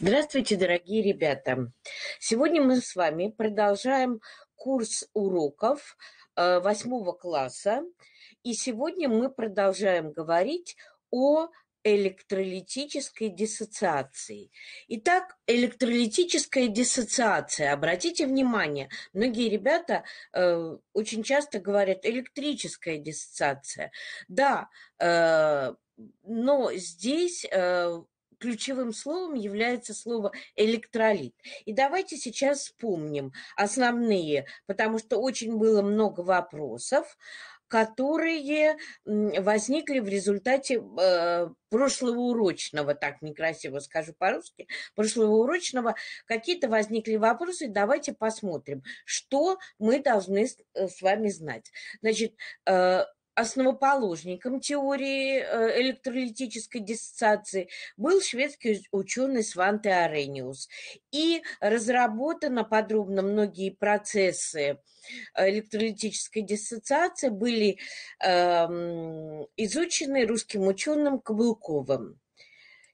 Здравствуйте, дорогие ребята! Сегодня мы с вами продолжаем курс уроков э, восьмого класса. И сегодня мы продолжаем говорить о электролитической диссоциации. Итак, электролитическая диссоциация. Обратите внимание, многие ребята э, очень часто говорят электрическая диссоциация. Да, э, но здесь э, ключевым словом является слово электролит. И давайте сейчас вспомним основные, потому что очень было много вопросов, которые возникли в результате э, прошлого урочного, так некрасиво скажу по-русски, прошлого урочного, какие-то возникли вопросы, давайте посмотрим, что мы должны с э, вами знать. Значит, э, основоположником теории э, электролитической диссоциации был шведский ученый Сванте Арениус. И разработано подробно многие процессы э, электролитической диссоциации были эм, изучены русским ученым Каблуковым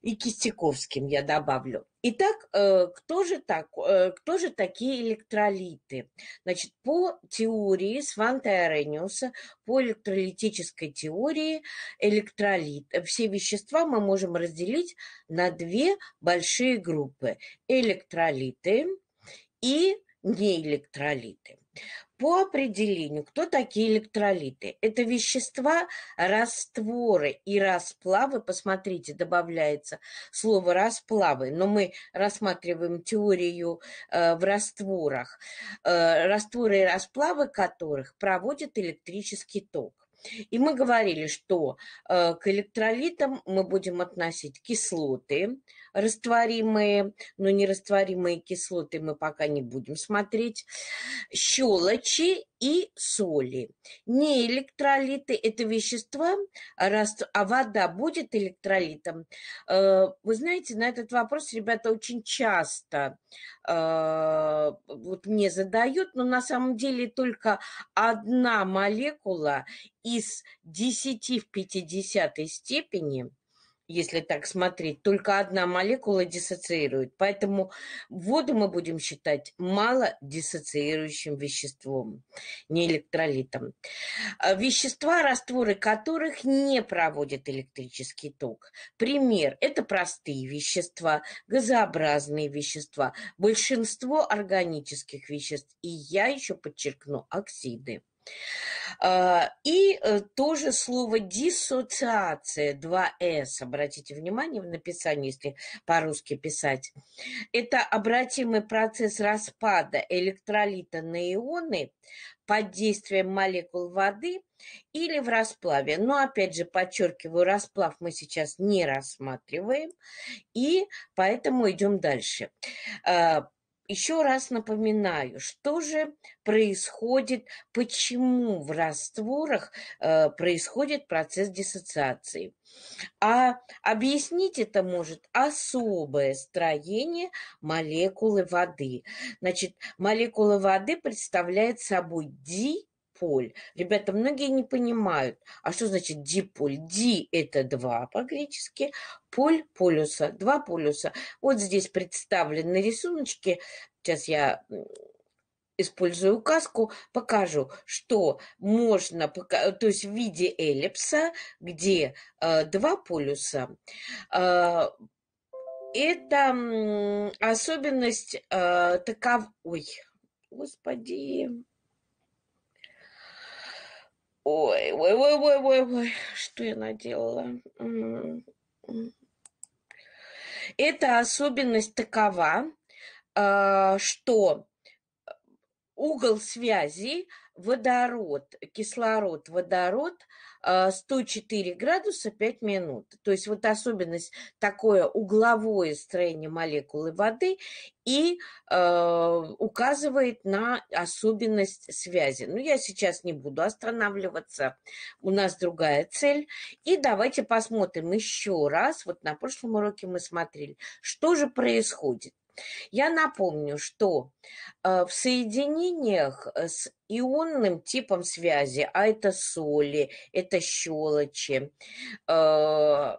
и Кистяковским, я добавлю. Итак, э, кто же, так, э, кто же такие электролиты? Значит, по теории Сванта и Арениуса, по электролитической теории электролит, э, все вещества мы можем разделить на две большие группы – электролиты и неэлектролиты. По определению, кто такие электролиты? Это вещества, растворы и расплавы. Посмотрите, добавляется слово расплавы, но мы рассматриваем теорию э, в растворах, э, растворы и расплавы которых проводят электрический ток. И мы говорили, что э, к электролитам мы будем относить кислоты, растворимые, но нерастворимые кислоты мы пока не будем смотреть, щелочи и соли. Не электролиты – это вещества, а, а вода будет электролитом. Э, вы знаете, на этот вопрос ребята очень часто а, вот не задают, но на самом деле только одна молекула из 10 в 50 степени – если так смотреть, только одна молекула диссоциирует. Поэтому воду мы будем считать мало диссоциирующим веществом, не электролитом. А, вещества, растворы которых не проводят электрический ток. Пример – это простые вещества, газообразные вещества, большинство органических веществ, и я еще подчеркну, оксиды. А, и э, тоже слово диссоциация, два с обратите внимание в написании, если по-русски писать. Это обратимый процесс распада электролита на ионы под действием молекул воды или в расплаве. Но, опять же, подчеркиваю, расплав мы сейчас не рассматриваем, и поэтому идем дальше. А, еще раз напоминаю, что же происходит, почему в растворах э, происходит процесс диссоциации. А объяснить это может особое строение молекулы воды. Значит, молекула воды представляет собой ди диполь. Ребята, многие не понимают, а что значит диполь? Ди – это два по-гречески, поль – полюса, два полюса. Вот здесь представлены рисуночки. Сейчас я использую указку, покажу, что можно, то есть в виде эллипса, где э, два полюса, э, это особенность э, такова... Ой, господи, Ой, ой, ой, ой, ой, ой, что я наделала? Эта особенность такова, э, что угол связи водород, кислород, водород 104 э, градуса 5 минут. То есть вот особенность такое угловое строение молекулы воды и э, указывает на особенность связи. Но я сейчас не буду останавливаться, у нас другая цель. И давайте посмотрим еще раз, вот на прошлом уроке мы смотрели, что же происходит. Я напомню, что э, в соединениях э, с ионным типом связи, а это соли, это щелочи, э,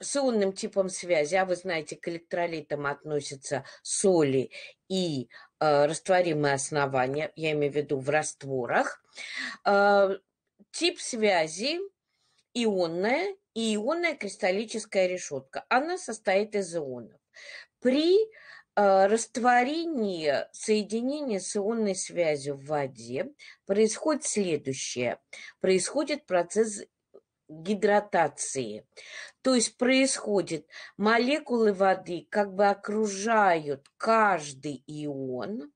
с ионным типом связи, а вы знаете, к электролитам относятся соли и растворимые основания, я имею в виду в растворах. тип связи ионная и ионная кристаллическая решетка. Она состоит из ионов при э, растворении соединения с ионной связью в воде происходит следующее. Происходит процесс гидратации. То есть происходит, молекулы воды как бы окружают каждый ион,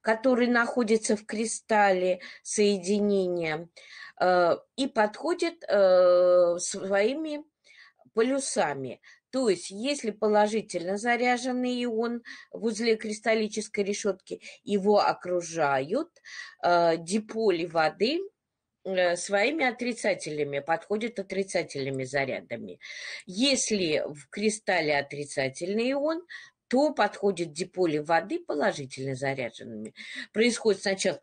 который находится в кристалле соединения, э, и подходит э, своими полюсами. То есть, если положительно заряженный ион в узле кристаллической решетки, его окружают э, диполи воды э, своими отрицателями, подходят отрицательными зарядами. Если в кристалле отрицательный ион, то подходят диполи воды положительно заряженными. Происходит сначала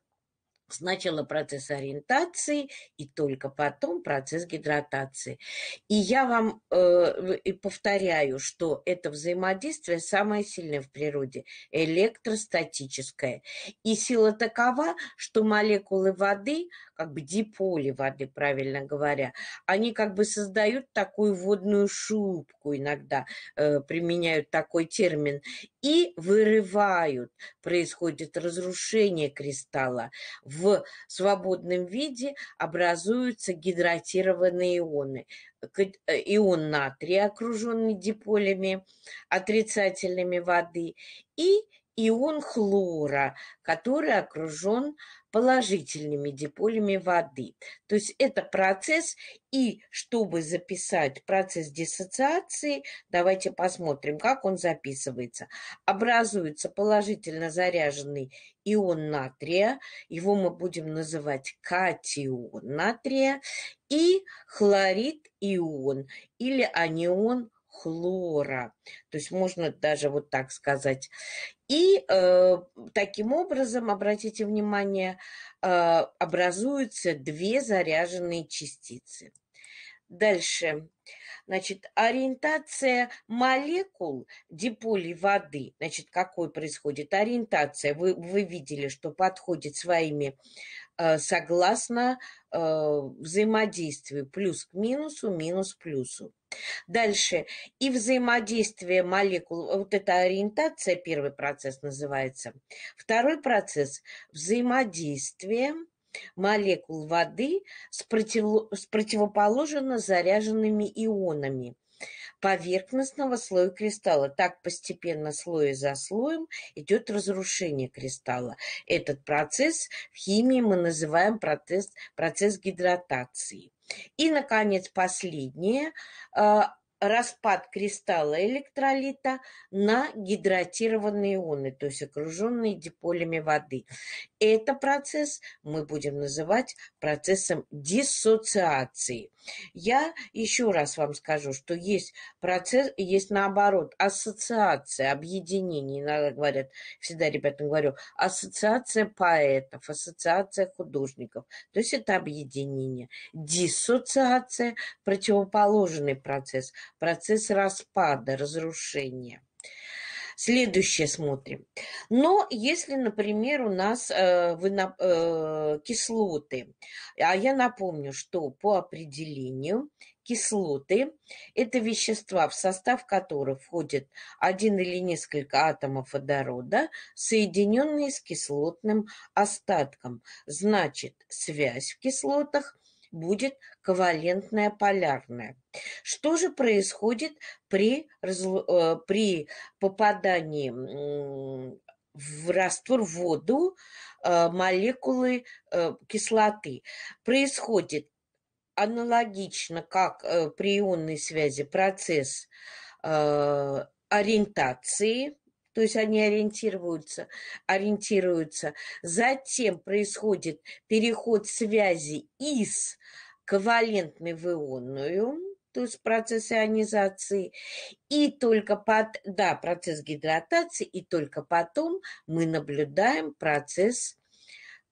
Сначала процесс ориентации и только потом процесс гидратации. И я вам э, и повторяю, что это взаимодействие самое сильное в природе, электростатическое. И сила такова, что молекулы воды, как бы диполи воды, правильно говоря, они как бы создают такую водную шубку иногда, э, применяют такой термин и вырывают. Происходит разрушение кристалла. В свободном виде образуются гидратированные ионы. Э, ион натрия, окруженный диполями отрицательными воды, и ион хлора, который окружен положительными диполями воды. То есть это процесс, и чтобы записать процесс диссоциации, давайте посмотрим, как он записывается. Образуется положительно заряженный ион натрия, его мы будем называть катион натрия, и хлорид ион или анион хлора. То есть можно даже вот так сказать. И э, таким образом, обратите внимание, э, образуются две заряженные частицы. Дальше. Значит, ориентация молекул диполей воды, значит, какой происходит ориентация? Вы, вы видели, что подходит своими э, согласно э, взаимодействию плюс к минусу, минус к плюсу. Дальше. И взаимодействие молекул, вот эта ориентация, первый процесс называется. Второй процесс – взаимодействие молекул воды с, против, с противоположно заряженными ионами поверхностного слоя кристалла. Так постепенно, слой за слоем, идет разрушение кристалла. Этот процесс в химии мы называем процесс, процесс гидратации. И, наконец, последнее. А, распад кристалла электролита на гидратированные ионы, то есть окруженные диполями воды. этот процесс мы будем называть процессом диссоциации. Я еще раз вам скажу, что есть процесс, есть наоборот ассоциация, объединение. Иногда говорят, всегда ребятам говорю, ассоциация поэтов, ассоциация художников. То есть это объединение. Диссоциация – противоположный процесс – процесс распада, разрушения. Следующее смотрим. Но если, например, у нас э, вы, э, кислоты, а я напомню, что по определению кислоты – это вещества, в состав которых входит один или несколько атомов водорода, соединенные с кислотным остатком. Значит, связь в кислотах – будет ковалентная полярная. Что же происходит при, э, при попадании в раствор в воду э, молекулы э, кислоты? Происходит аналогично, как при ионной связи, процесс ориентации, то есть они ориентируются, ориентируются. Затем происходит переход связи из ковалентной в ионную, то есть процесс ионизации, и только под, да, процесс гидратации, и только потом мы наблюдаем процесс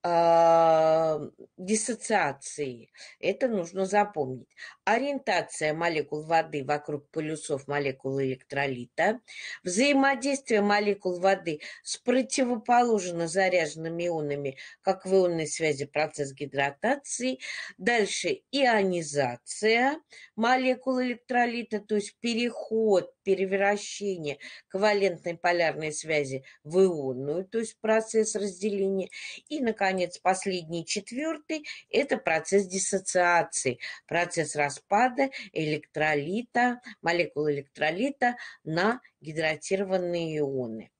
а, диссоциации. Это нужно запомнить. Ориентация молекул воды вокруг полюсов молекул электролита, взаимодействие молекул воды с противоположно заряженными ионами, как в ионной связи процесс гидратации, дальше ионизация молекул электролита, то есть переход превращение ковалентной полярной связи в ионную, то есть процесс разделения. И, наконец, последний, четвертый – это процесс диссоциации, процесс распада электролита, молекул электролита на гидратированные ионы.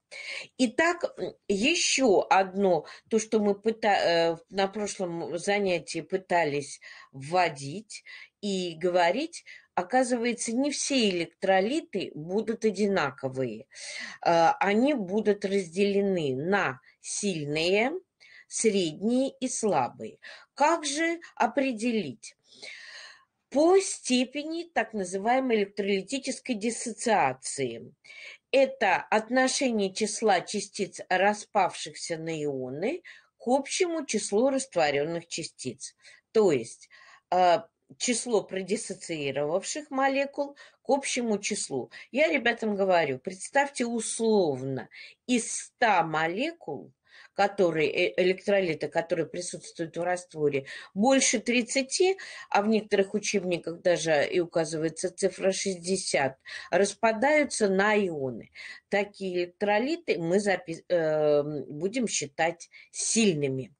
Итак, еще одно, то, что мы пыта... Э, на прошлом занятии пытались вводить и говорить, оказывается, не все электролиты будут одинаковые. А, они будут разделены на сильные, средние и слабые. Как же определить? По степени так называемой электролитической диссоциации. Это отношение числа частиц, распавшихся на ионы, к общему числу растворенных частиц. То есть а, число продиссоциировавших молекул к общему числу. Я ребятам говорю, представьте условно, из 100 молекул которые, э, электролиты, которые присутствуют в растворе, больше 30, а в некоторых учебниках даже и указывается цифра 60, распадаются на ионы. Такие электролиты мы запис... Э, будем считать сильными.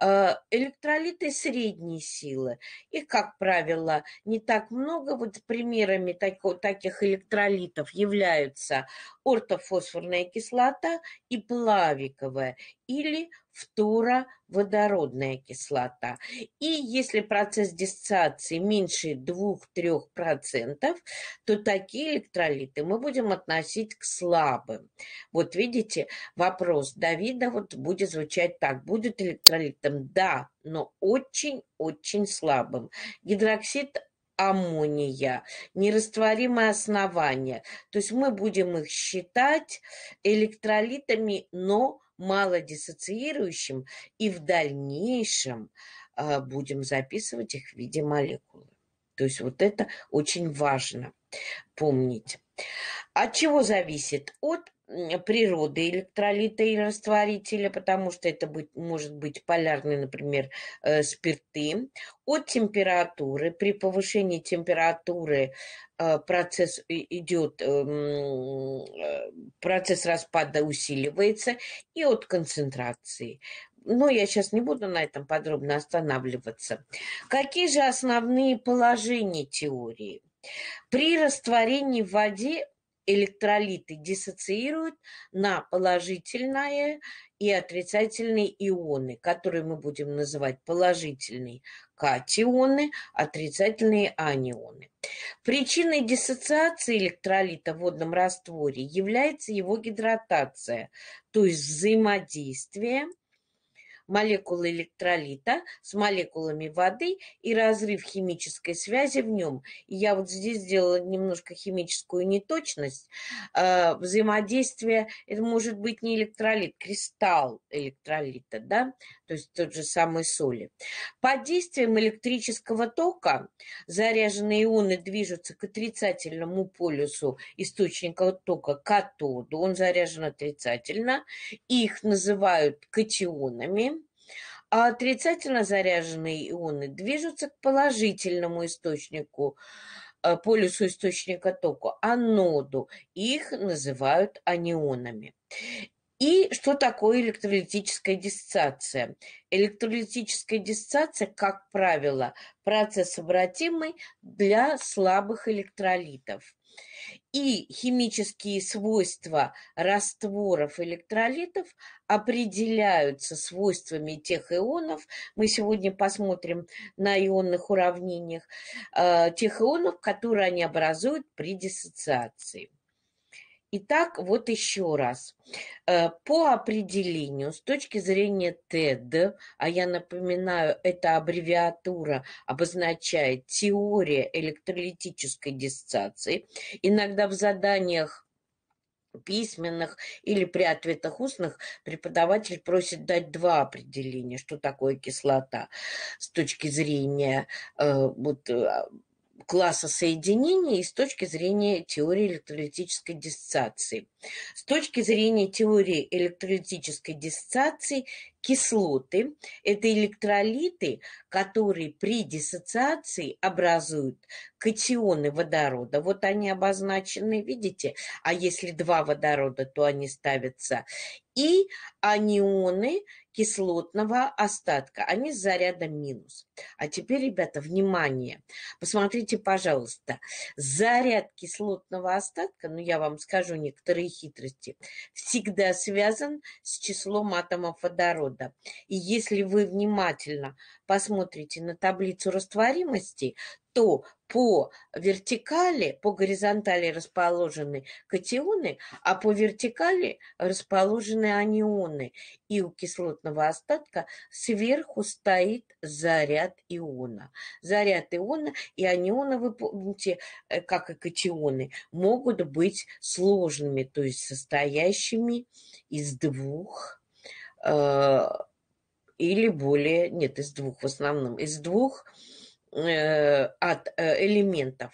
Э, электролиты средней силы. Их, как правило, не так много. Вот примерами таких электролитов являются ортофосфорная кислота и плавиковая или фтороводородная кислота. И если процесс диссоциации меньше 2-3%, то такие электролиты мы будем относить к слабым. Вот видите, вопрос Давида вот будет звучать так. Будет электролитом? Да, но очень-очень слабым. Гидроксид аммония, нерастворимое основание. То есть мы будем их считать электролитами, но малодиссоциирующим и в дальнейшем а, будем записывать их в виде молекулы. То есть вот это очень важно помнить. От чего зависит? От природы электролита и растворителя, потому что это быть, может быть полярные, например, э, спирты, от температуры. При повышении температуры э, процесс идет, эм, э, процесс распада усиливается и от концентрации. Но я сейчас не буду на этом подробно останавливаться. Какие же основные положения теории? При растворении в воде электролиты диссоциируют на положительные и отрицательные ионы, которые мы будем называть положительные катионы, отрицательные анионы. Причиной диссоциации электролита в водном растворе является его гидратация, то есть взаимодействие молекулы электролита с молекулами воды и разрыв химической связи в нем. я вот здесь сделала немножко химическую неточность. А, взаимодействие, это может быть не электролит, кристалл электролита, да, то есть тот же самый соли. Под действием электрического тока заряженные ионы движутся к отрицательному полюсу источника тока катоду, он заряжен отрицательно, их называют катионами, а отрицательно заряженные ионы движутся к положительному источнику э, полюсу источника тока, аноду. Их называют анионами. И что такое электролитическая диссоциация? Электролитическая диссоциация, как правило, процесс обратимый для слабых электролитов. И химические свойства растворов электролитов определяются свойствами тех ионов. Мы сегодня посмотрим на ионных уравнениях э, тех ионов, которые они образуют при диссоциации. Итак, вот еще раз. Э, по определению, с точки зрения ТЭД, а я напоминаю, эта аббревиатура обозначает теория электролитической диссоциации. Иногда в заданиях письменных или при ответах устных преподаватель просит дать два определения, что такое кислота с точки зрения э, вот, а, класса соединений и с точки зрения теории электролитической диссоциации. С точки зрения теории электролитической диссоциации кислоты – это электролиты, которые при диссоциации образуют катионы водорода. Вот они обозначены, видите? А если два водорода, то они ставятся. И анионы кислотного остатка, они с зарядом минус. А теперь, ребята, внимание. Посмотрите, пожалуйста, заряд кислотного остатка, ну я вам скажу некоторые хитрости, всегда связан с числом атомов водорода. И если вы внимательно посмотрите на таблицу растворимости, то по вертикали, по горизонтали расположены катионы, а по вертикали расположены анионы. И у кислотного остатка сверху стоит заряд заряд иона. Заряд иона и аниона вы помните, э, как и катионы, могут быть сложными, то есть состоящими из двух э, или более, нет, из двух в основном, из двух э, от э, элементов.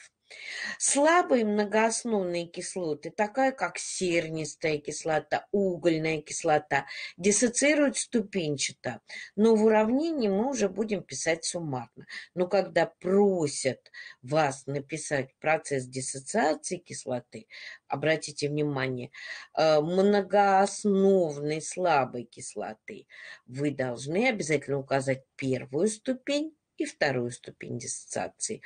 Слабые многоосновные кислоты, такая как сернистая кислота, угольная кислота, диссоциируют ступенчато. Но в уравнении мы уже будем писать суммарно. Но когда просят вас написать процесс диссоциации кислоты, обратите внимание, э, многоосновной слабой кислоты, вы должны обязательно указать первую ступень, и вторую ступень диссоциации.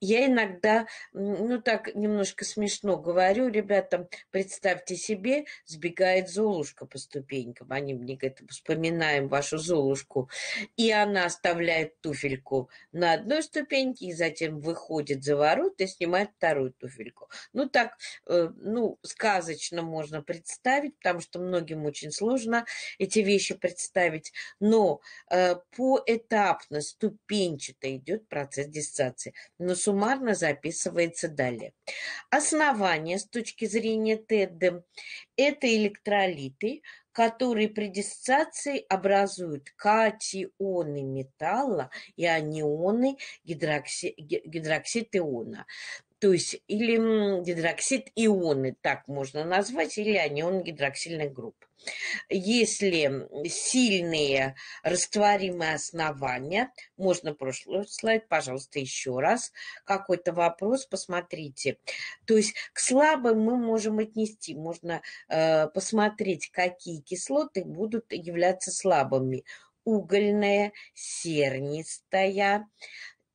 Я иногда, ну так немножко смешно говорю, ребята, представьте себе, сбегает Золушка по ступенькам. Они мне говорят, вспоминаем вашу Золушку. И она оставляет туфельку на одной ступеньке, и затем выходит за ворот и снимает вторую туфельку. Ну так, э, ну, сказочно можно представить, потому что многим очень сложно эти вещи представить. Но э, поэтапно, ступень ступенчато идет процесс диссоциации, но суммарно записывается далее. Основание с точки зрения ТЭД – это электролиты, которые при диссоциации образуют катионы металла и анионы гидрокси... гидроксид иона то есть или гидроксид ионы, так можно назвать, или анион гидроксильной группы. Если сильные растворимые основания, можно прошлый слайд, пожалуйста, еще раз, какой-то вопрос, посмотрите. То есть к слабым мы можем отнести, можно э, посмотреть, какие кислоты будут являться слабыми угольная, сернистая,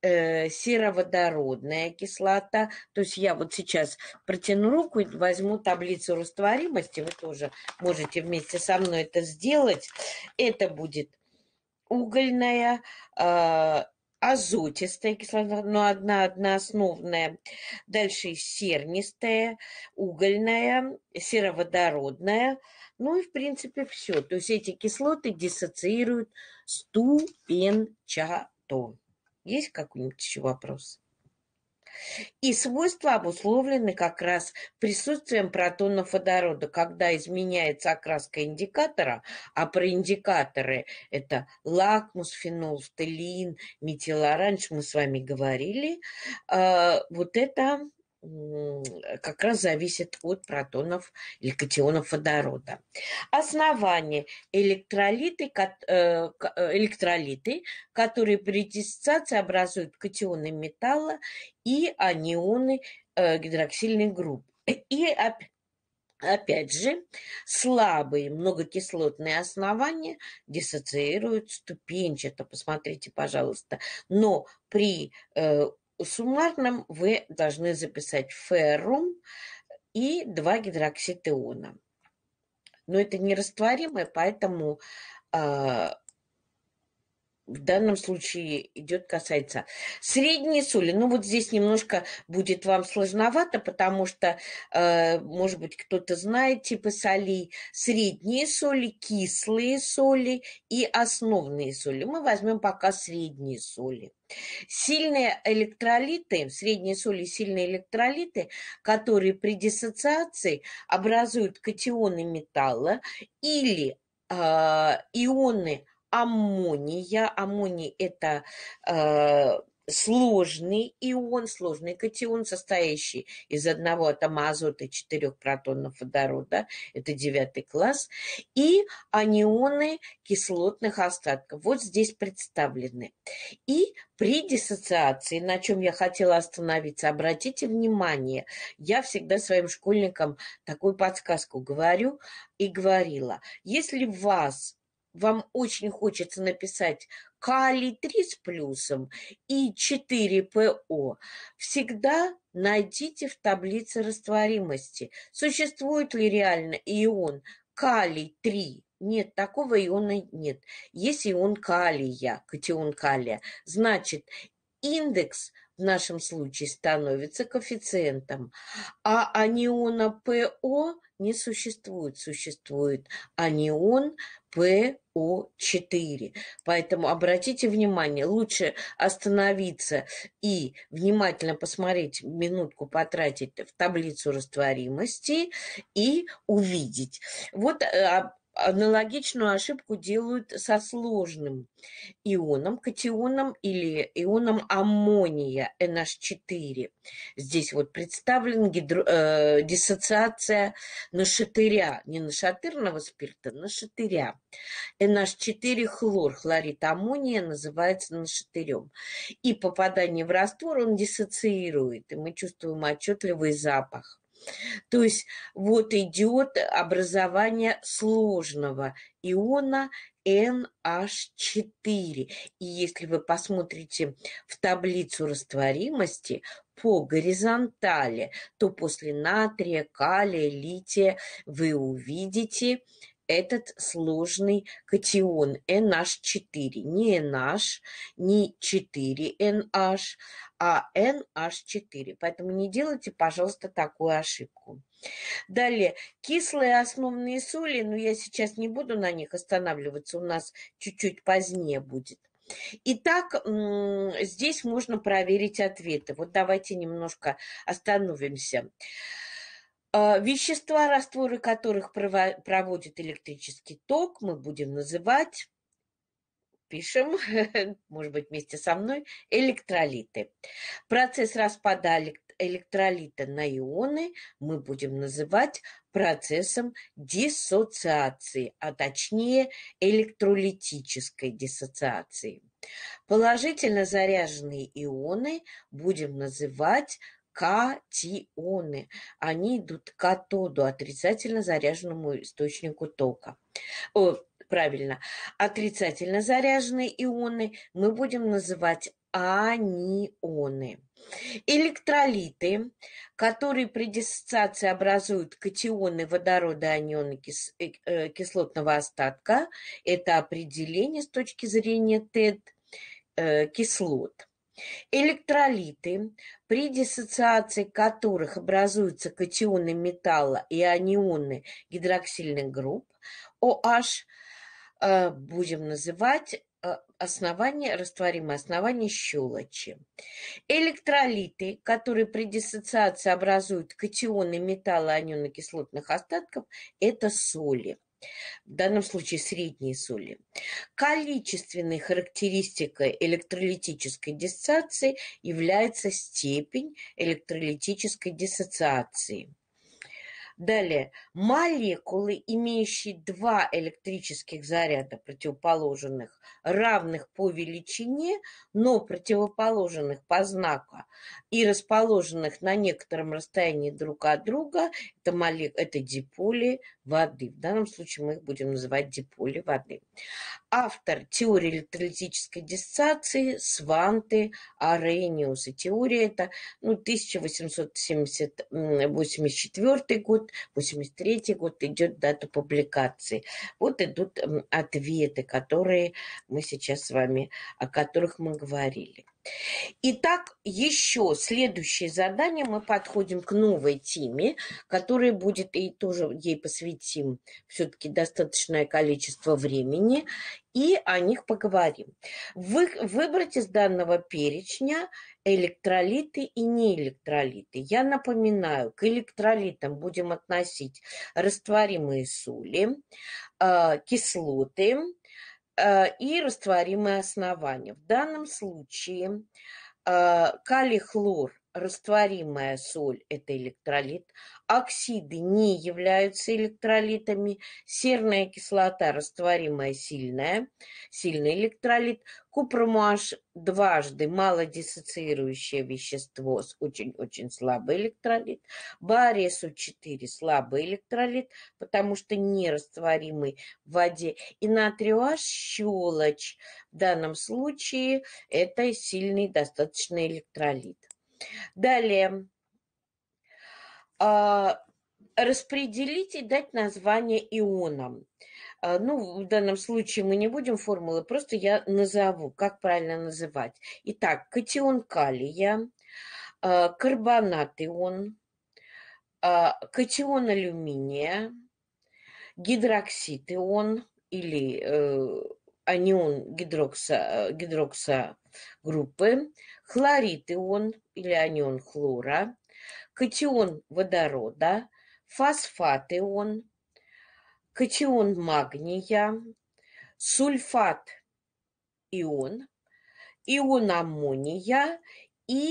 э, сероводородная кислота. То есть я вот сейчас протяну руку и возьму таблицу растворимости. Вы тоже можете вместе со мной это сделать. Это будет угольная, э, азотистая кислота, но одна, одна основная. Дальше сернистая, угольная, сероводородная. Ну и, в принципе, все. То есть эти кислоты диссоциируют ступенчато. Есть какой-нибудь еще вопрос? И свойства обусловлены как раз присутствием протонов водорода, когда изменяется окраска индикатора, а про индикаторы это лакмус, фенол, фталин, метилоранж, мы с вами говорили, э, вот это Э, как раз зависит от протонов или катионов водорода. Основание электролиты, э, э, электролиты, которые при диссоциации образуют катионы металла и анионы гидроксильных групп. И опять же, слабые многокислотные основания диссоциируют ступенчато. Посмотрите, пожалуйста. Но при суммарном вы должны записать феррум и 2 гидроксид Но это нерастворимое, поэтому а, в данном случае идет касается средней соли. Ну вот здесь немножко будет вам сложновато, потому что, э, может быть, кто-то знает типы солей. Средние соли, кислые соли и основные соли. Мы возьмем пока средние соли. Сильные электролиты, средние соли сильные электролиты, которые при диссоциации образуют катионы металла или э, ионы аммония. Аммоний – это э, сложный ион, сложный катион, состоящий из одного атома азота и четырех протонов водорода. Это девятый класс. И анионы кислотных остатков. Вот здесь представлены. И при диссоциации, на чем я хотела остановиться, обратите внимание, я всегда своим школьникам такую подсказку говорю и говорила. Если вас вам очень хочется написать калий 3 с плюсом и 4ПО, всегда найдите в таблице растворимости, существует ли реально ион калий 3. Нет, такого иона нет. Есть ион калия, катион калия. Значит, индекс – в нашем случае становится коэффициентом, а аниона ПО не существует. Существует анион ПО4. Поэтому обратите внимание, лучше остановиться и внимательно посмотреть, минутку потратить в таблицу растворимости и увидеть. Вот а, аналогичную ошибку делают со сложным ионом, катионом или ионом аммония NH4. Здесь вот представлен гидро, э, диссоциация нашатыря, не нашатырного спирта, нашатыря. NH4 хлор, хлорид аммония называется нашатырем. И попадание в раствор он диссоциирует, и мы чувствуем отчетливый запах. То есть вот идет образование сложного иона NH4. И если вы посмотрите в таблицу растворимости по горизонтали, то после натрия, калия, лития вы увидите этот сложный катион NH4. Не NH, не 4NH, а NH4. Поэтому не делайте, пожалуйста, такую ошибку. Далее, кислые основные соли, но я сейчас не буду на них останавливаться, у нас чуть-чуть позднее будет. Итак, здесь можно проверить ответы. Вот давайте немножко остановимся. А, вещества, растворы которых проводит электрический ток, мы будем называть, пишем, может быть, вместе со мной, электролиты. Процесс распада электролита на ионы мы будем называть процессом диссоциации, а точнее электролитической диссоциации. Положительно заряженные ионы будем называть катионы. Они идут к катоду, отрицательно заряженному источнику тока. О, правильно. Отрицательно заряженные ионы мы будем называть анионы. Электролиты, которые при диссоциации образуют катионы водорода и анионы кис э, э, кислотного остатка, это определение с точки зрения ТЭД кислот. Электролиты, при диссоциации которых образуются катионы металла и анионы гидроксильных групп, OH будем называть э, основание, растворимое основание щелочи. Электролиты, которые при диссоциации образуют катионы металла кислотных остатков, это соли в данном случае средние соли. Количественной характеристикой электролитической диссоциации является степень электролитической диссоциации. Далее. Молекулы, имеющие два электрических заряда противоположных, равных по величине, но противоположных по знаку и расположенных на некотором расстоянии друг от друга, это, молек... это диполи воды. В данном случае мы их будем называть диполи воды. Автор теории электролитической диссоциации Сванты Арениус. И теория это ну, 1874 год, год, 83 год идет дата публикации. Вот идут ответы, которые мы сейчас с вами, о которых мы говорили. Итак, еще следующее задание. Мы подходим к новой теме, которая будет, и тоже ей посвятим все-таки достаточное количество времени, и о них поговорим. Вы, выбрать из данного перечня электролиты и неэлектролиты. Я напоминаю, к электролитам будем относить растворимые соли, а, кислоты, Э, и растворимое основание. В данном случае э, калий-хлор растворимая соль – это электролит, оксиды не являются электролитами, серная кислота растворимая сильная, сильный электролит, купромаш дважды малодиссоциирующее вещество с очень-очень слабый электролит, баресу-4 слабый электролит, потому что нерастворимый в воде, и натриоаш щелочь, в данном случае это сильный достаточно электролит. Далее. А, распределить и дать название ионам. А, ну, в данном случае мы не будем формулы, просто я назову, как правильно называть. Итак, катион калия, а, карбонат ион, катион алюминия, гидроксид ион или э, анион гидрокса, гидрокса группы, хлорид ион или анион хлора, катион водорода, фосфат ион, катион магния, сульфат ион, ион аммония и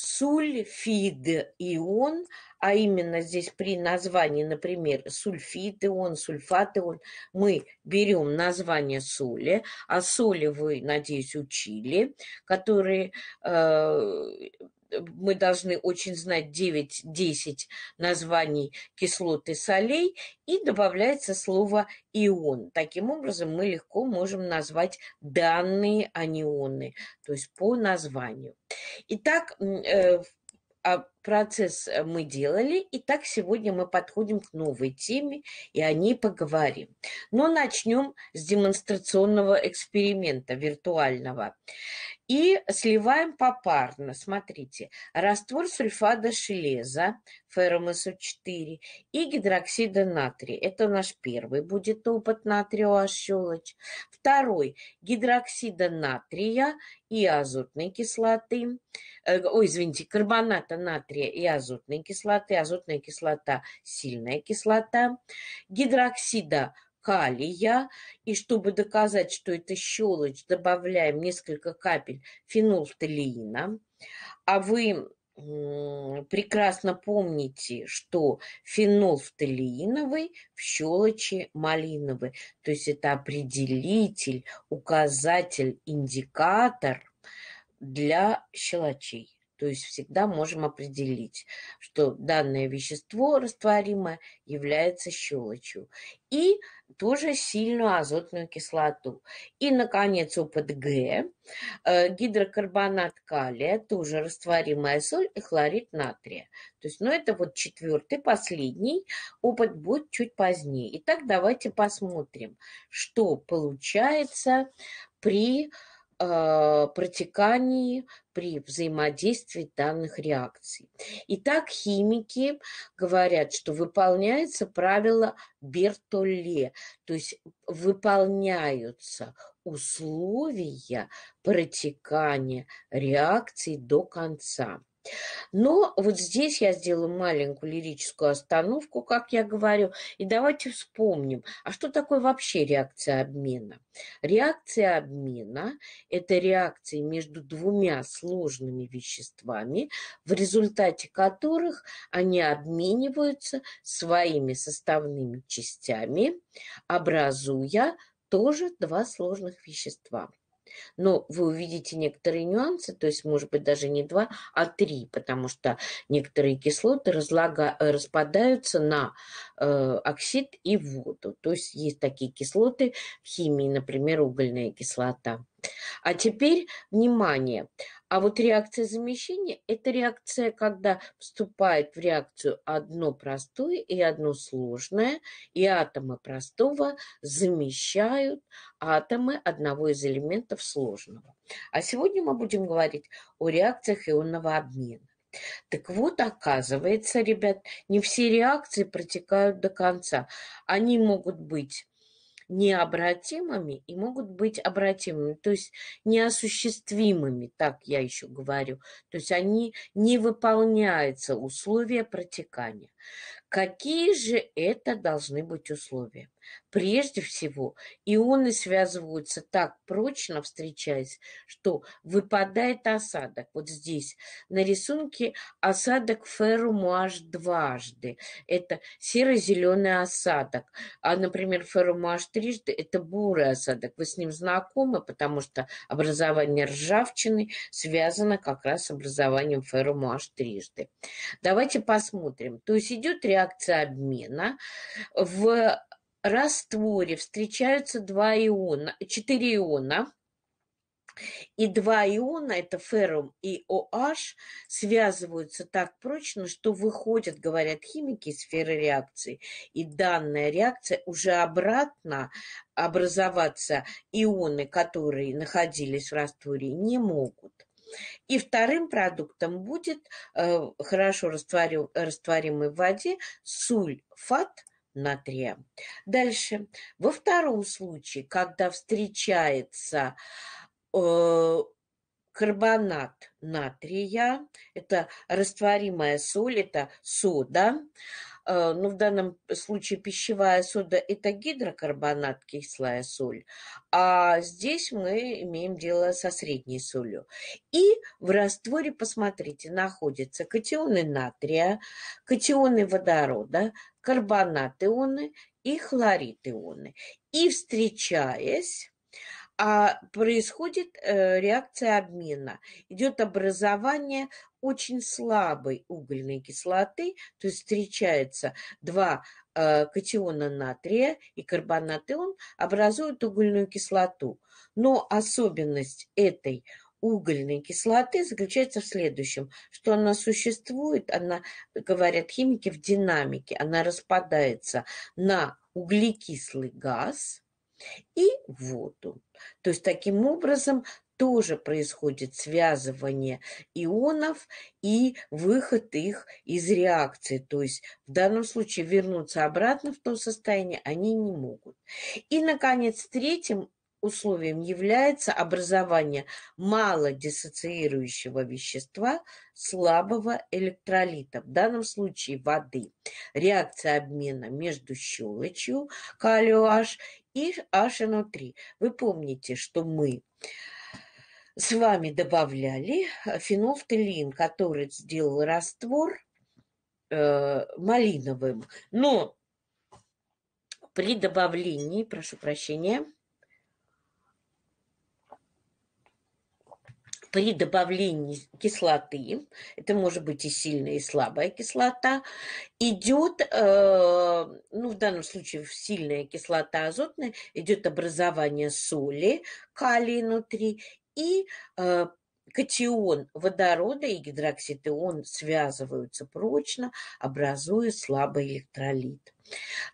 сульфид ион, а именно здесь при названии, например, сульфид ион, сульфат ион, мы берем название соли, а соли вы, надеюсь, учили, которые э, мы должны очень знать 9-10 названий кислот и солей, и добавляется слово «ион». Таким образом, мы легко можем назвать данные анионы, то есть по названию. Итак, э, а процесс мы делали, и так сегодня мы подходим к новой теме, и о ней поговорим. Но начнем с демонстрационного эксперимента виртуального и сливаем попарно. Смотрите, раствор сульфада железа, ФРМСО4, и гидроксида натрия. Это наш первый будет опыт натрио щелочь. Второй – гидроксида натрия и азотной кислоты. Э, ой, извините, карбоната натрия и азотной кислоты. Азотная кислота – сильная кислота. Гидроксида – калия. И чтобы доказать, что это щелочь, добавляем несколько капель фенолфталеина. А вы прекрасно помните, что фенол в щелочи малиновый. То есть это определитель, указатель, индикатор для щелочей. То есть всегда можем определить, что данное вещество растворимое является щелочью. И тоже сильную азотную кислоту. И, наконец, опыт Г, э, гидрокарбонат калия, тоже растворимая соль и хлорид натрия. То есть, ну, это вот четвертый, последний. Опыт будет чуть позднее. Итак, давайте посмотрим, что получается при а, протекании при взаимодействии данных реакций. Итак, химики говорят, что выполняется правило Бертолле, то есть выполняются условия протекания реакции до конца. Но вот здесь я сделаю маленькую лирическую остановку, как я говорю, и давайте вспомним, а что такое вообще реакция обмена? Реакция обмена – это реакции между двумя сложными веществами, в результате которых они обмениваются своими составными частями, образуя тоже два сложных вещества. Но вы увидите некоторые нюансы, то есть, может быть, даже не два, а три, потому что некоторые кислоты разлага, э, распадаются на э, оксид и воду. То есть есть такие кислоты в химии, например, угольная кислота. А теперь, внимание, а вот реакция замещения – это реакция, когда вступает в реакцию одно простое и одно сложное, и атомы простого замещают атомы одного из элементов сложного. А сегодня мы будем говорить о реакциях ионного обмена. Так вот, оказывается, ребят, не все реакции протекают до конца. Они могут быть необратимыми и могут быть обратимыми, то есть неосуществимыми, так я еще говорю. То есть они не выполняются условия протекания. Какие же это должны быть условия? прежде всего ионы связываются так прочно, встречаясь, что выпадает осадок. Вот здесь на рисунке осадок ферруму аж дважды. Это серо-зеленый осадок. А, например, ферруму аж трижды – это бурый осадок. Вы с ним знакомы, потому что образование ржавчины связано как раз с образованием ферруму аж трижды. Давайте посмотрим. То есть идет реакция обмена в растворе встречаются два иона, четыре иона, и два иона, это феррум и OH, связываются так прочно, что выходят, говорят химики, из сферы реакции. И данная реакция уже обратно образоваться ионы, которые находились в растворе, не могут. И вторым продуктом будет э, хорошо растворим, растворимый в воде сульфат натрия. Дальше. Во втором случае, когда встречается э, карбонат натрия, это растворимая соль, это сода, э, ну, в данном случае пищевая сода – это гидрокарбонат, кислая соль, а здесь мы имеем дело со средней солью. И в растворе, посмотрите, находятся катионы натрия, катионы водорода, карбонат ионы и хлорид ионы. И встречаясь, а происходит э, реакция обмена. Идет образование очень слабой угольной кислоты, то есть встречается два э, катиона натрия и карбонат ион образуют угольную кислоту. Но особенность этой угольной кислоты заключается в следующем, что она существует, она, говорят химики, в динамике, она распадается на углекислый газ и воду. То есть таким образом тоже происходит связывание ионов и выход их из реакции. То есть в данном случае вернуться обратно в то состояние они не могут. И, наконец, третьим условием является образование малодиссоциирующего вещества слабого электролита, в данном случае воды. Реакция обмена между щелочью калию H и HNO3. Вы помните, что мы с вами добавляли фенолфталин, который сделал раствор э, малиновым. Но при добавлении, прошу прощения, при добавлении кислоты, это может быть и сильная, и слабая кислота, идет, э, ну в данном случае сильная кислота азотная, идет образование соли, калий внутри и э, катион водорода и гидроксид ион связываются прочно, образуя слабый электролит.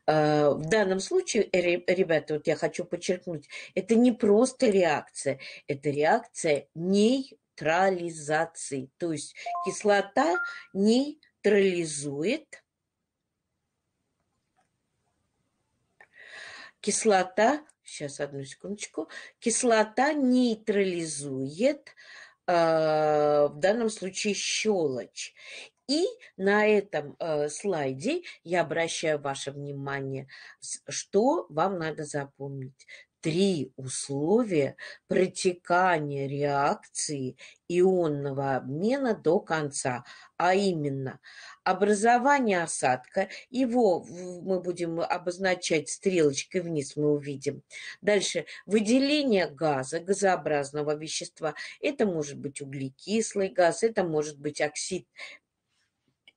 Э, в данном случае, э, ребята, вот я хочу подчеркнуть, это не просто реакция, это реакция нейтрализации. То есть кислота нейтрализует, кислота, сейчас одну секундочку, кислота нейтрализует э, а, в данном случае щелочь. И на этом а, слайде я обращаю ваше внимание, что вам надо запомнить три условия протекания реакции ионного обмена до конца, а именно образование осадка, его мы будем обозначать стрелочкой вниз, мы увидим. Дальше выделение газа, газообразного вещества, это может быть углекислый газ, это может быть оксид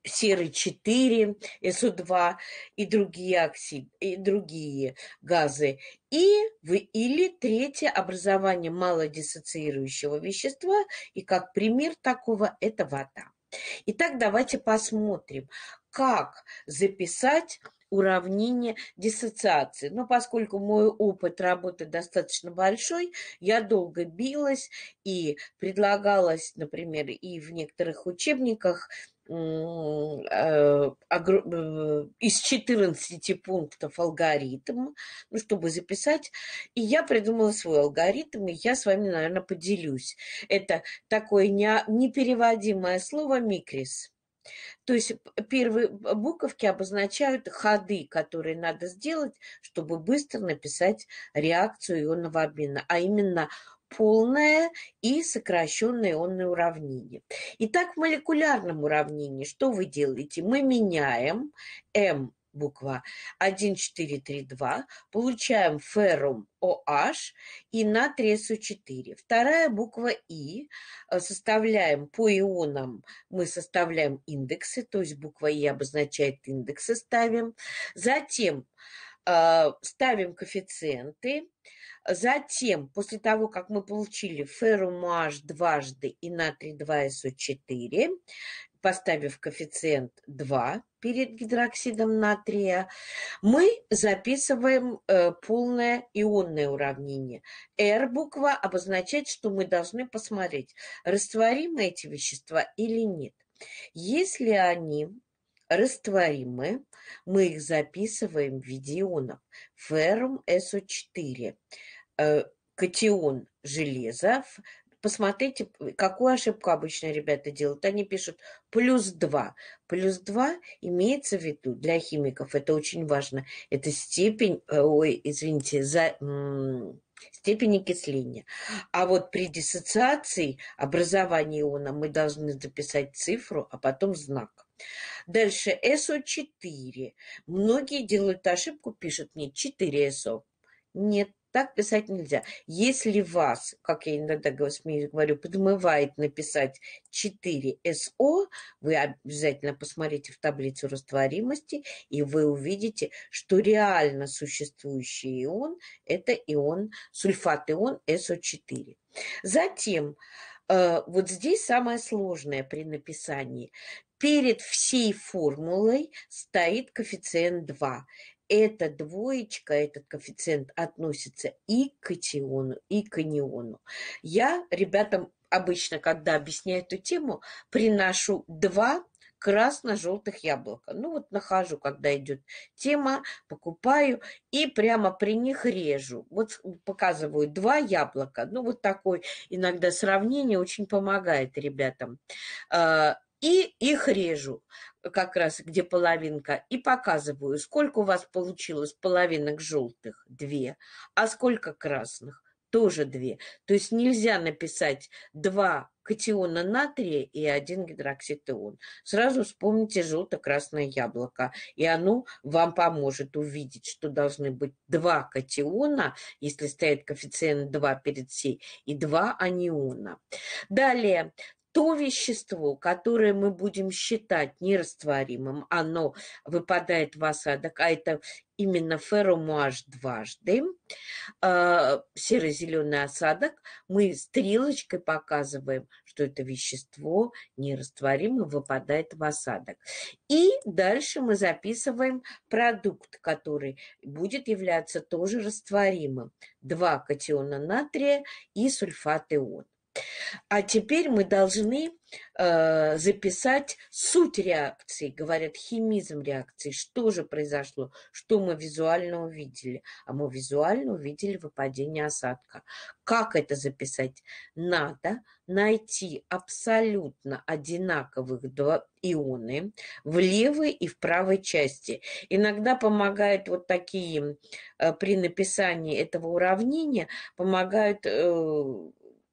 серы-4, СО2 и другие, оксид, и другие газы. И, или третье образование малодиссоциирующего вещества. И как пример такого это вода. Итак, давайте посмотрим, как записать уравнение диссоциации. Но поскольку мой опыт работы достаточно большой, я долго билась и предлагалась, например, и в некоторых учебниках Э, э, из 14 пунктов алгоритм, ну, чтобы записать. И я придумала свой алгоритм, и я с вами, наверное, поделюсь. Это такое непереводимое слово «микрис». То есть первые буковки обозначают ходы, которые надо сделать, чтобы быстро написать реакцию ионного обмена, а именно полное и сокращенное ионное уравнение. Итак, в молекулярном уравнении что вы делаете? Мы меняем М буква 1432, получаем феррум OH и натрия СО4. Вторая буква И э, составляем по ионам, мы составляем индексы, то есть буква И обозначает индексы, ставим. Затем э, ставим коэффициенты, Затем, после того, как мы получили ферумаж дважды и натрий 2СО4, поставив коэффициент 2 перед гидроксидом натрия, мы записываем э, полное ионное уравнение. R буква обозначает, что мы должны посмотреть, растворимы эти вещества или нет. Если они растворимые, мы их записываем в виде ионов. Феррум СО4, э, катион железа. Посмотрите, какую ошибку обычно ребята делают. Они пишут плюс 2. Плюс 2 имеется в виду для химиков, это очень важно, это степень, э, ой, извините, за, степень окисления. А вот при диссоциации образования иона мы должны записать цифру, а потом знак. Дальше SO 4. Многие делают ошибку, пишут мне 4 SO. Нет, так писать нельзя. Если вас, как я иногда говорю, подмывает написать 4 SO, вы обязательно посмотрите в таблицу растворимости, и вы увидите, что реально существующий ион – это ион, сульфат ион SO 4 Затем э, вот здесь самое сложное при написании перед всей формулой стоит коэффициент 2. Эта двоечка, этот коэффициент относится и к катиону, и к аниону. Я ребятам обычно, когда объясняю эту тему, приношу два красно-желтых яблока. Ну вот нахожу, когда идет тема, покупаю и прямо при них режу. Вот показываю два яблока. Ну вот такое иногда сравнение очень помогает ребятам. А, и их режу, как раз где половинка, и показываю, сколько у вас получилось половинок желтых, две, а сколько красных, тоже две. То есть нельзя написать два катиона натрия и один гидроксид ион. Сразу вспомните желто-красное яблоко, и оно вам поможет увидеть, что должны быть два катиона, если стоит коэффициент 2 перед сей, и два аниона. Далее, то вещество, которое мы будем считать нерастворимым, оно выпадает в осадок, а это именно ферромуаж дважды, а, серо-зеленый осадок, мы стрелочкой показываем, что это вещество нерастворимо выпадает в осадок. И дальше мы записываем продукт, который будет являться тоже растворимым. Два катиона натрия и сульфат ион. А теперь мы должны э, записать суть реакции, говорят, химизм реакции, что же произошло, что мы визуально увидели. А мы визуально увидели выпадение осадка. Как это записать? Надо найти абсолютно одинаковых два ионы в левой и в правой части. Иногда помогают вот такие, э, при написании этого уравнения, помогают... Э,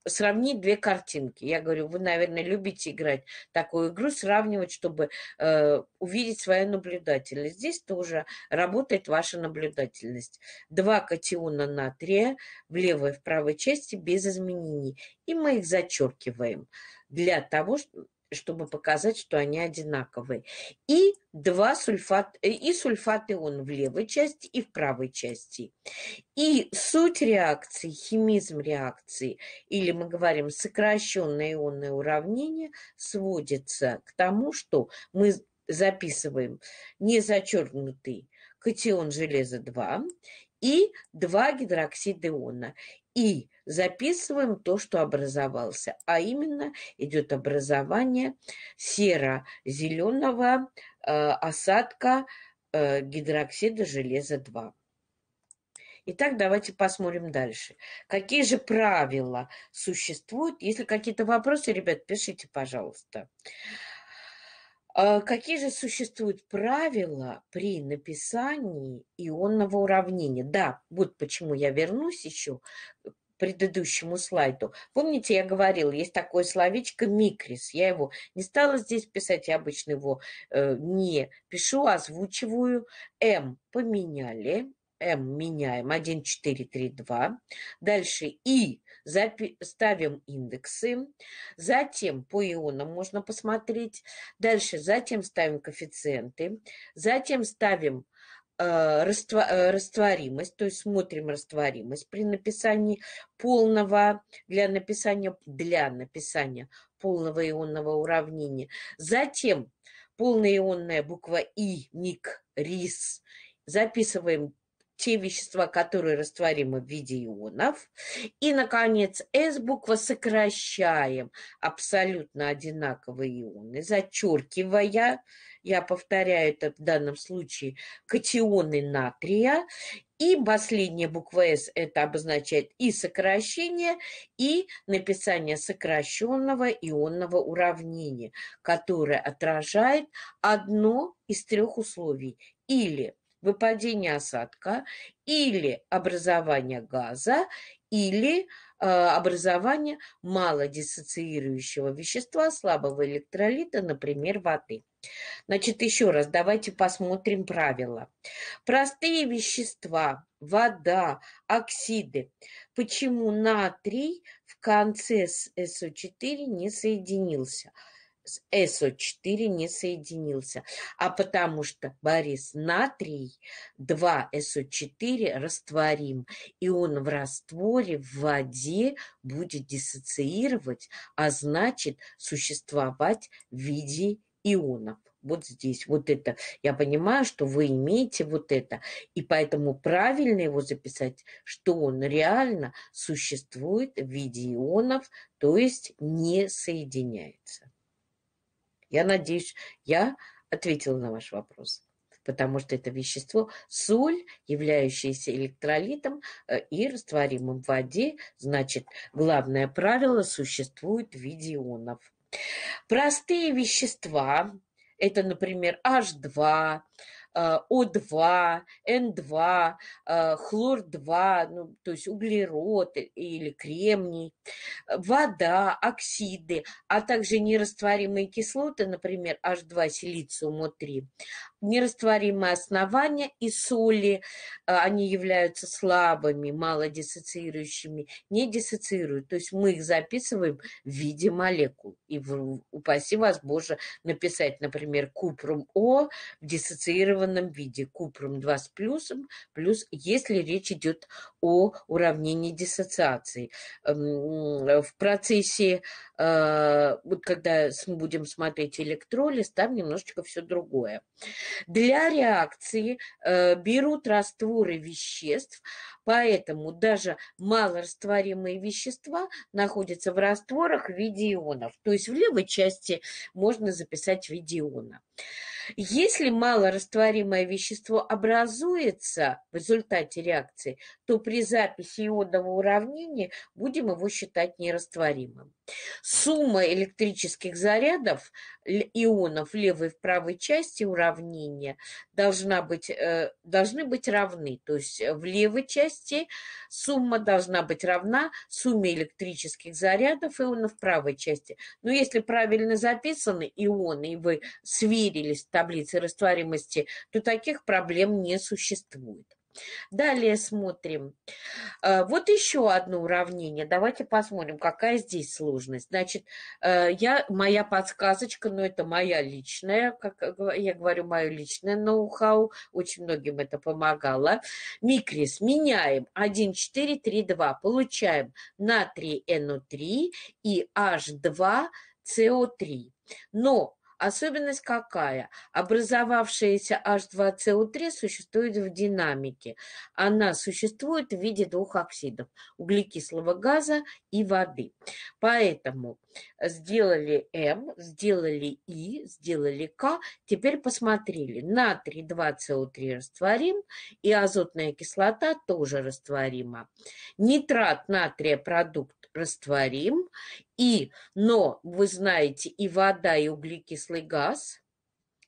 сравнить две картинки. Я говорю, вы, наверное, любите играть такую игру, сравнивать, чтобы э, увидеть свое наблюдательность. Здесь тоже работает ваша наблюдательность. Два катиона натрия в левой и в правой части без изменений. И мы их зачеркиваем для того, чтобы чтобы показать, что они одинаковые. И два сульфат, э, и сульфат ион в левой части и в правой части. И суть реакции, химизм реакции, или мы говорим сокращенное ионное уравнение, сводится к тому, что мы записываем незачеркнутый катион железа 2 и два гидроксида иона и записываем то, что образовался, а именно идет образование серо-зеленого э, осадка э, гидроксида железа-2. Итак, давайте посмотрим дальше. Какие же правила существуют? Если какие-то вопросы, ребят, пишите, пожалуйста. Пожалуйста. А какие же существуют правила при написании ионного уравнения? Да, вот почему я вернусь еще предыдущему слайду. Помните, я говорила, есть такое словечко микрис. Я его не стала здесь писать, я обычно его э, не пишу, а озвучиваю. М поменяли, М меняем, 1, 4, 3, 2. Дальше И ставим индексы, затем по ионам можно посмотреть, дальше затем ставим коэффициенты, затем ставим э, раство, э, растворимость, то есть смотрим растворимость при написании полного, для написания, для написания полного ионного уравнения. Затем полная ионная буква И, ник, рис. Записываем те вещества, которые растворимы в виде ионов. И, наконец, S буква сокращаем абсолютно одинаковые ионы, зачеркивая, я повторяю это в данном случае, катионы натрия. И последняя буква S это обозначает и сокращение, и написание сокращенного ионного уравнения, которое отражает одно из трех условий. Или – выпадение осадка или образование газа, или э, образование малодиссоциирующего вещества, слабого электролита, например, воды. Значит, еще раз давайте посмотрим правила. Простые вещества, вода, оксиды. Почему натрий в конце с СО4 не соединился? с СО4 не соединился, а потому что Борис натрий 2СО4 растворим, и он в растворе в воде будет диссоциировать, а значит существовать в виде ионов. Вот здесь, вот это. Я понимаю, что вы имеете вот это. И поэтому правильно его записать, что он реально существует в виде ионов, то есть не соединяется. Я надеюсь, я ответила на ваш вопрос потому что это вещество, соль, являющаяся электролитом э, и растворимым в воде, значит, главное правило существует в виде ионов. Простые вещества, это, например, H2, о2, Н2, хлор-2, ну, то есть углерод или кремний, вода, оксиды, а также нерастворимые кислоты, например, H2, силициум, О3, нерастворимые основания и соли, э, они являются слабыми, малодиссоциирующими, не диссоциируют. То есть мы их записываем в виде молекул. И упаси вас, Боже, написать, например, купрум О в диссоциированном виде. Купрум 2 с плюсом, плюс если речь идет о уравнении диссоциации. Эм, в процессе, э, вот когда мы будем смотреть электролиз, там немножечко все другое. Для реакции э, берут растворы веществ, Поэтому даже малорастворимые вещества находятся в растворах в виде ионов. То есть в левой части можно записать в виде иона. Если малорастворимое вещество образуется в результате реакции, то при записи ионного уравнения будем его считать нерастворимым. Сумма электрических зарядов ионов левой и правой части уравнения должна быть, э, должны быть равны. То есть в левой части частей, сумма должна быть равна сумме электрических зарядов ионов в правой части. Но если правильно записаны ионы, и вы сверились с таблицей растворимости, то таких проблем не существует. Далее смотрим. Э, вот еще одно уравнение. Давайте посмотрим, какая здесь сложность. Значит, э, я, моя подсказочка, но это моя личная, как я говорю, мое личное ноу-хау. Очень многим это помогало. Микрис меняем 1, 4, 3, 2. Получаем натрий NO3 и H2CO3. Но Особенность какая? Образовавшаяся H2CO3 существует в динамике. Она существует в виде двух оксидов – углекислого газа и воды. Поэтому сделали М, сделали И, сделали К. Теперь посмотрели. Натрий 2CO3 растворим, и азотная кислота тоже растворима. Нитрат натрия продукт растворим. И, но вы знаете, и вода, и углекислый газ,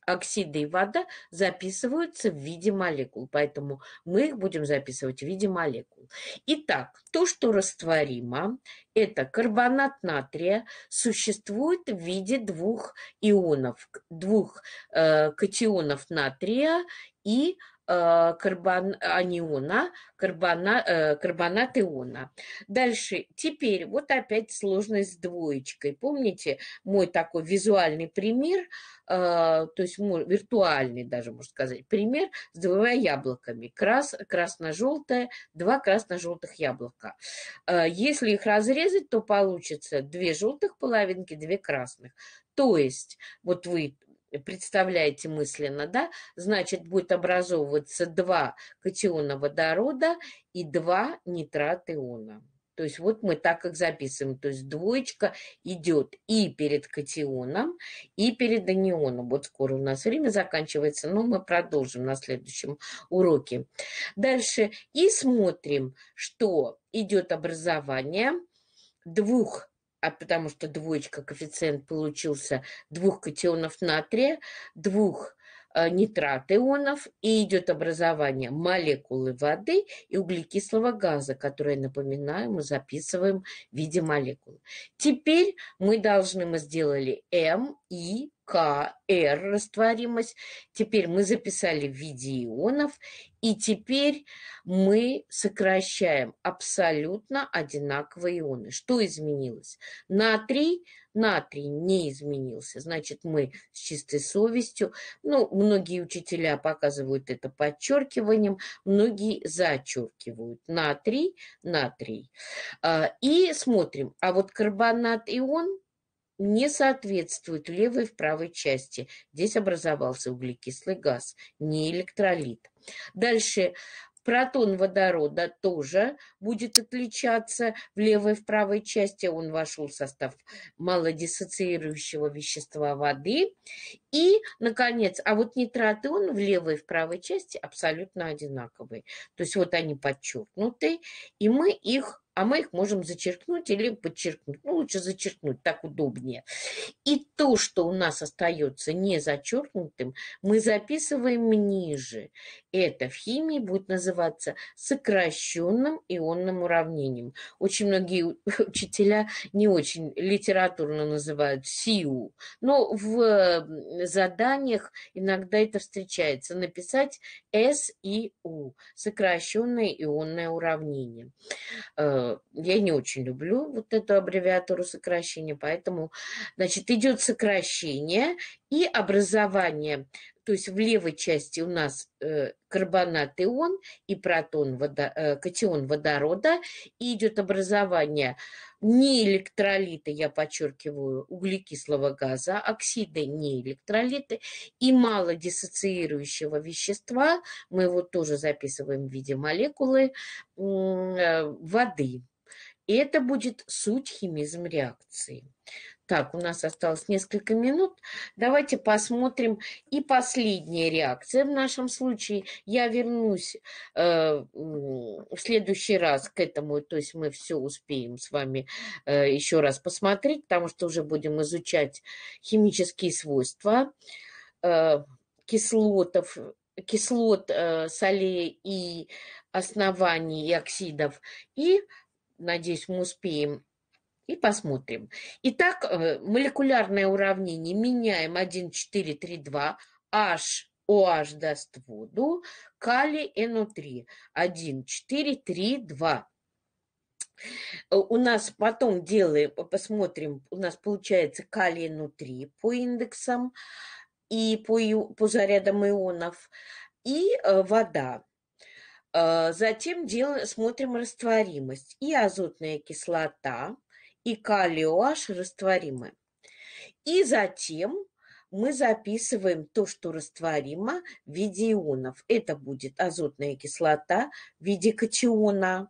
оксиды и вода записываются в виде молекул, поэтому мы их будем записывать в виде молекул. Итак, то, что растворимо, это карбонат натрия, существует в виде двух ионов, двух э, катионов натрия и Э, карбон, аниона, карбона, э, карбонат иона. Дальше, теперь вот опять сложность с двоечкой. Помните мой такой визуальный пример, э, то есть виртуальный даже, можно сказать, пример с двумя яблоками. Крас, красно-желтое, два красно-желтых яблока. Если их разрезать, то получится две желтых половинки, две красных. То есть, вот вы представляете мысленно, да, значит, будет образовываться два катиона водорода и два нитрат иона. То есть вот мы так их записываем. То есть двоечка идет и перед катионом, и перед анионом. Вот скоро у нас время заканчивается, но мы продолжим на следующем уроке. Дальше и смотрим, что идет образование двух а потому что двоечка коэффициент получился двух катионов натрия, двух Э, нитрат ионов, и идет образование молекулы воды и углекислого газа, которые, напоминаю, мы записываем в виде молекул. Теперь мы должны, мы сделали М, И, К, Р растворимость. Теперь мы записали в виде ионов. И теперь мы сокращаем абсолютно одинаковые ионы. Что изменилось? Натрий – натрий не изменился. Значит, мы с чистой совестью, ну, многие учителя показывают это подчеркиванием, многие зачеркивают натрий, натрий. А, и смотрим, а вот карбонат ион не соответствует левой и в правой части. Здесь образовался углекислый газ, не электролит. Дальше Протон водорода тоже будет отличаться в левой и в правой части. Он вошел в состав малодиссоциирующего вещества воды. И, наконец, а вот нитрат он в левой и в правой части абсолютно одинаковые. То есть вот они подчеркнуты, и мы их а мы их можем зачеркнуть или подчеркнуть. Ну, лучше зачеркнуть, так удобнее. И то, что у нас остается не зачеркнутым, мы записываем ниже. Это в химии будет называться сокращенным ионным уравнением. Очень многие учителя не очень литературно называют СИУ, но в заданиях иногда это встречается. Написать СИУ, сокращенное ионное уравнение. Э, Э, я не очень люблю вот эту аббревиатуру сокращения, поэтому, значит, идет сокращение и образование, то есть в левой части у нас э, карбонат ион и протон, водо, э, катион водорода, и идет образование не электролиты, я подчеркиваю, углекислого газа, оксиды не электролиты и мало диссоциирующего вещества, мы его тоже записываем в виде молекулы э, воды. И это будет суть химизм реакции. Так, у нас осталось несколько минут. Давайте посмотрим. И последняя реакция в нашем случае. Я вернусь э, в следующий раз к этому. То есть мы все успеем с вами э, еще раз посмотреть, потому что уже будем изучать химические свойства э, кислотов, кислот, э, солей и оснований и оксидов. И, надеюсь, мы успеем и посмотрим. Итак, э, молекулярное уравнение меняем 1, 4, 3, 2, H, OH даст воду, калий NO3, 1, 4, 3, 2. У нас потом делаем, э, посмотрим, у нас получается калий NO3 по индексам и по, по зарядам ионов, и э, вода. Затем делаем, смотрим растворимость и азотная кислота – и калий OH растворимы. И затем мы записываем то, что растворимо в виде ионов. Это будет азотная кислота в виде катиона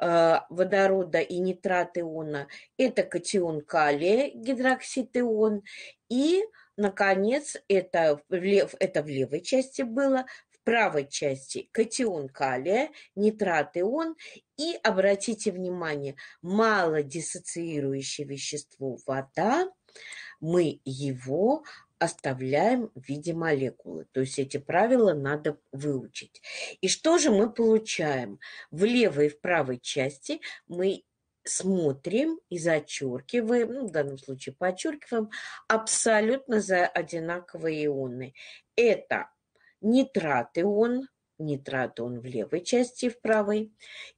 э, водорода и нитрат иона. Это катион калия, гидроксид ион. И, наконец, это в, лев, это в левой части было, правой части катион калия, нитрат ион. И обратите внимание, мало диссоциирующее вещество вода, мы его оставляем в виде молекулы. То есть эти правила надо выучить. И что же мы получаем? В левой и в правой части мы смотрим и зачеркиваем, ну, в данном случае подчеркиваем, абсолютно за одинаковые ионы. Это нитрат ион, нитрат он в левой части, в правой,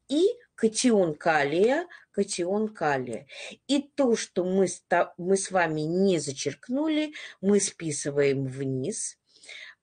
и катион калия, катион калия. И то, что мы с, мы с вами не зачеркнули, мы списываем вниз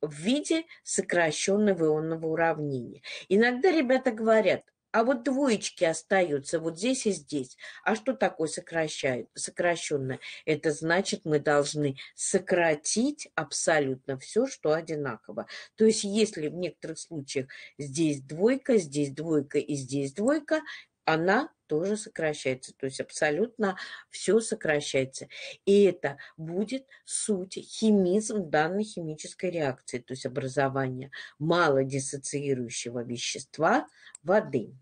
в виде сокращенного ионного уравнения. Иногда ребята говорят, а вот двоечки остаются вот здесь и здесь. А что такое сокращает, сокращенное? Это значит, мы должны сократить абсолютно все, что одинаково. То есть если в некоторых случаях здесь двойка, здесь двойка и здесь двойка, она тоже сокращается. То есть абсолютно все сокращается. И это будет суть химизм данной химической реакции, то есть образование малодиссоциирующего вещества воды.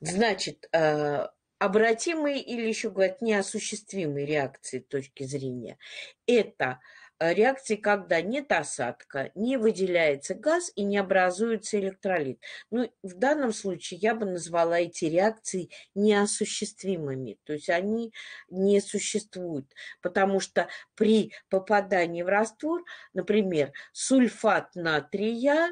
Значит, э, обратимые или еще говорят неосуществимые реакции с точки зрения – это Э, реакции, когда нет осадка, не выделяется газ и не образуется электролит. Ну, в данном случае я бы назвала эти реакции неосуществимыми, то есть они не существуют, потому что при попадании в раствор, например, сульфат натрия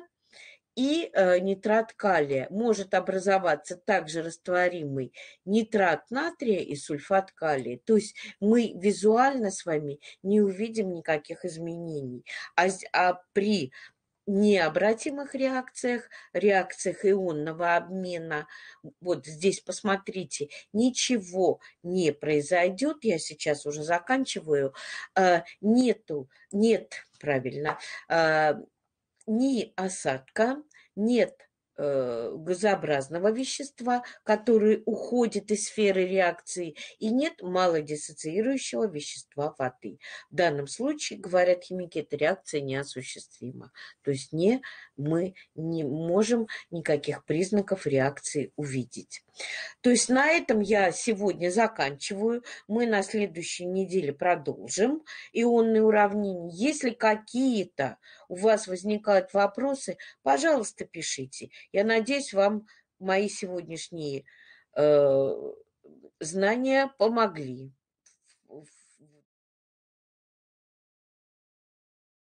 и э, нитрат калия. Может образоваться также растворимый нитрат натрия и сульфат калия. То есть мы визуально с вами не увидим никаких изменений. А, а при необратимых реакциях, реакциях ионного обмена. Вот здесь посмотрите, ничего не произойдет. Я сейчас уже заканчиваю. Э, нету, нет, правильно, э, ни осадка, нет Э, газообразного вещества, который уходит из сферы реакции, и нет малодиссоциирующего вещества воды. В данном случае, говорят химики, эта реакция неосуществима. То есть не, мы не можем никаких признаков реакции увидеть. То есть на этом я сегодня заканчиваю. Мы на следующей неделе продолжим ионные уравнения. Если какие-то у вас возникают вопросы, пожалуйста, пишите. Я надеюсь, вам мои сегодняшние э, знания помогли.